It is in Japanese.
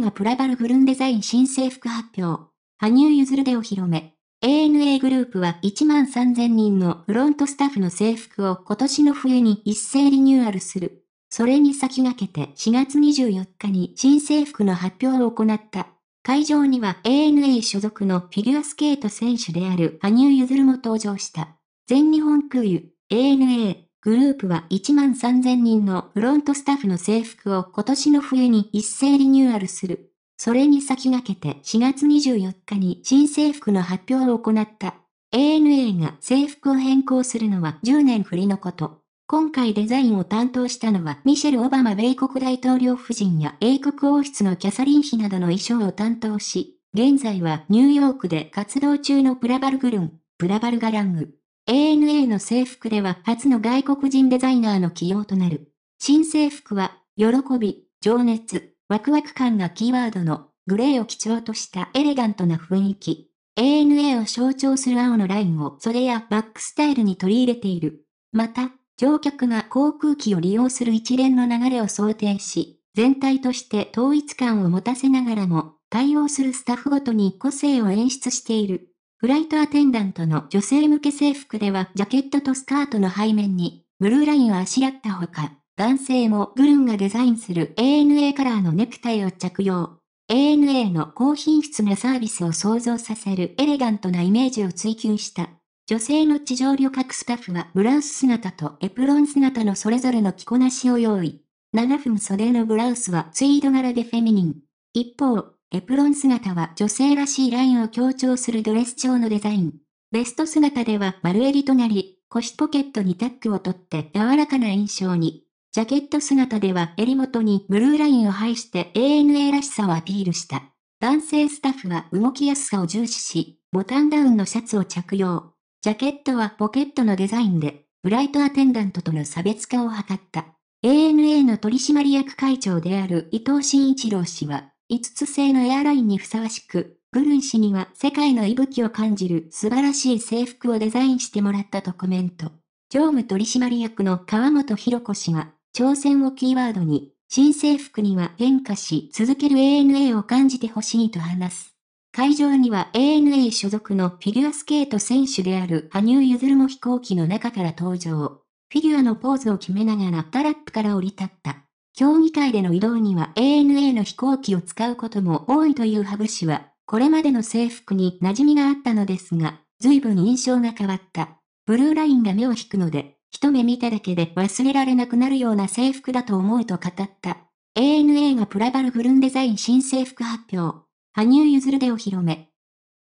がプラバルグルンデザイン新制服発表。羽生結弦でお披露目。ANA グループは1万3000人のフロントスタッフの制服を今年の冬に一斉リニューアルする。それに先駆けて4月24日に新制服の発表を行った。会場には ANA 所属のフィギュアスケート選手である羽生結弦も登場した。全日本空輸 ANA グループは1万3000人のフロントスタッフの制服を今年の冬に一斉リニューアルする。それに先駆けて4月24日に新制服の発表を行った。ANA が制服を変更するのは10年振りのこと。今回デザインを担当したのはミシェル・オバマ米国大統領夫人や英国王室のキャサリン妃などの衣装を担当し、現在はニューヨークで活動中のプラバルグルン、プラバルガラング、ANA の制服では初の外国人デザイナーの起用となる。新制服は、喜び、情熱、ワクワク感がキーワードの、グレーを基調としたエレガントな雰囲気。ANA を象徴する青のラインを袖やバックスタイルに取り入れている。また、乗客が航空機を利用する一連の流れを想定し、全体として統一感を持たせながらも、対応するスタッフごとに個性を演出している。フライトアテンダントの女性向け制服ではジャケットとスカートの背面に、ブルーラインをあしらったほか、男性もグルンがデザインする ANA カラーのネクタイを着用。ANA の高品質なサービスを想像させるエレガントなイメージを追求した。女性の地上旅客スタッフはブラウス姿とエプロン姿のそれぞれの着こなしを用意。7分袖のブラウスはツイード柄でフェミニン。一方、エプロン姿は女性らしいラインを強調するドレス調のデザイン。ベスト姿では丸襟となり、腰ポケットにタックを取って柔らかな印象に。ジャケット姿では襟元にブルーラインを配して ANA らしさをアピールした。男性スタッフは動きやすさを重視し、ボタンダウンのシャツを着用。ジャケットはポケットのデザインで、ブライトアテンダントとの差別化を図った。ANA の取締役会長である伊藤慎一郎氏は、5つ星のエアラインにふさわしく、グルン氏には世界の息吹を感じる素晴らしい制服をデザインしてもらったとコメント。常務取締役の川本博子氏は、挑戦をキーワードに、新制服には変化し続ける ANA を感じてほしいと話す。会場には ANA 所属のフィギュアスケート選手である羽生結弦も飛行機の中から登場。フィギュアのポーズを決めながらタラップから降り立った。競技会での移動には ANA の飛行機を使うことも多いという羽生氏は、これまでの制服に馴染みがあったのですが、随分印象が変わった。ブルーラインが目を引くので、一目見ただけで忘れられなくなるような制服だと思うと語った。ANA がプラバルフルンデザイン新制服発表。羽生結弦でお披露目。